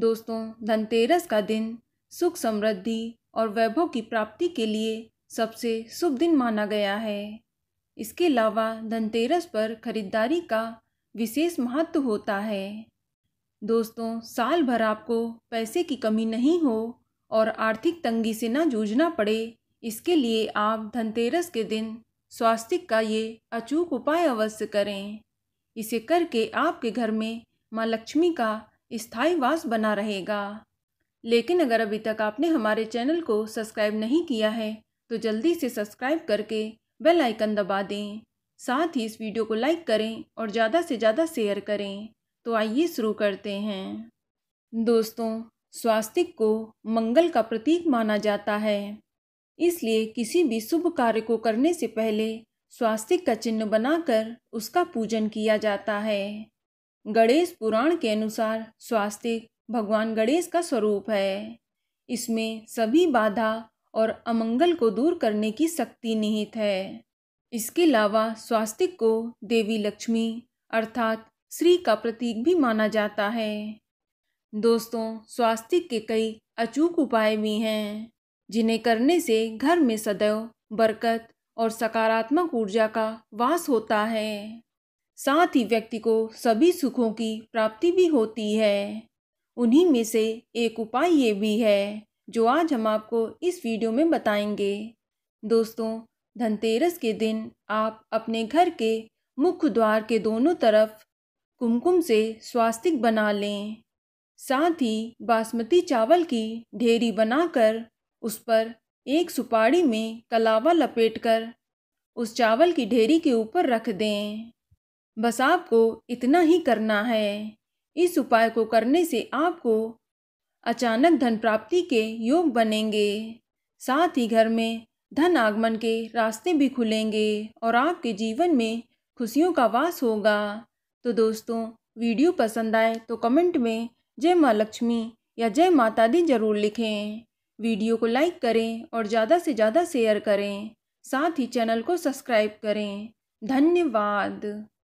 दोस्तों धनतेरस का दिन सुख समृद्धि और वैभव की प्राप्ति के लिए सबसे शुभ दिन माना गया है इसके अलावा धनतेरस पर खरीदारी का विशेष महत्व होता है दोस्तों साल भर आपको पैसे की कमी नहीं हो और आर्थिक तंगी से ना जूझना पड़े इसके लिए आप धनतेरस के दिन स्वास्तिक का ये अचूक उपाय अवश्य करें इसे करके आपके घर में माँ लक्ष्मी का स्थायी वास बना रहेगा लेकिन अगर अभी तक आपने हमारे चैनल को सब्सक्राइब नहीं किया है तो जल्दी से सब्सक्राइब करके बेल आइकन दबा दें साथ ही इस वीडियो को लाइक करें और ज़्यादा से ज़्यादा शेयर करें तो आइए शुरू करते हैं दोस्तों स्वास्तिक को मंगल का प्रतीक माना जाता है इसलिए किसी भी शुभ कार्य को करने से पहले स्वास्तिक का चिन्ह बनाकर उसका पूजन किया जाता है गणेश पुराण के अनुसार स्वास्तिक भगवान गणेश का स्वरूप है इसमें सभी बाधा और अमंगल को दूर करने की शक्ति निहित है इसके अलावा स्वास्तिक को देवी लक्ष्मी अर्थात श्री का प्रतीक भी माना जाता है दोस्तों स्वास्तिक के कई अचूक उपाय भी हैं जिन्हें करने से घर में सदैव बरकत और सकारात्मक ऊर्जा का वास होता है साथ ही व्यक्ति को सभी सुखों की प्राप्ति भी होती है उन्हीं में से एक उपाय ये भी है जो आज हम आपको इस वीडियो में बताएंगे दोस्तों धनतेरस के दिन आप अपने घर के मुख्य द्वार के दोनों तरफ कुमकुम से स्वास्तिक बना लें साथ ही बासमती चावल की ढेरी बनाकर उस पर एक सुपारी में कलावा लपेटकर उस चावल की ढेरी के ऊपर रख दें बस आपको इतना ही करना है इस उपाय को करने से आपको अचानक धन प्राप्ति के योग बनेंगे साथ ही घर में धन आगमन के रास्ते भी खुलेंगे और आपके जीवन में खुशियों का वास होगा तो दोस्तों वीडियो पसंद आए तो कमेंट में जय माँ लक्ष्मी या जय माता दी जरूर लिखें वीडियो को लाइक करें और ज़्यादा से ज़्यादा शेयर करें साथ ही चैनल को सब्सक्राइब करें धन्यवाद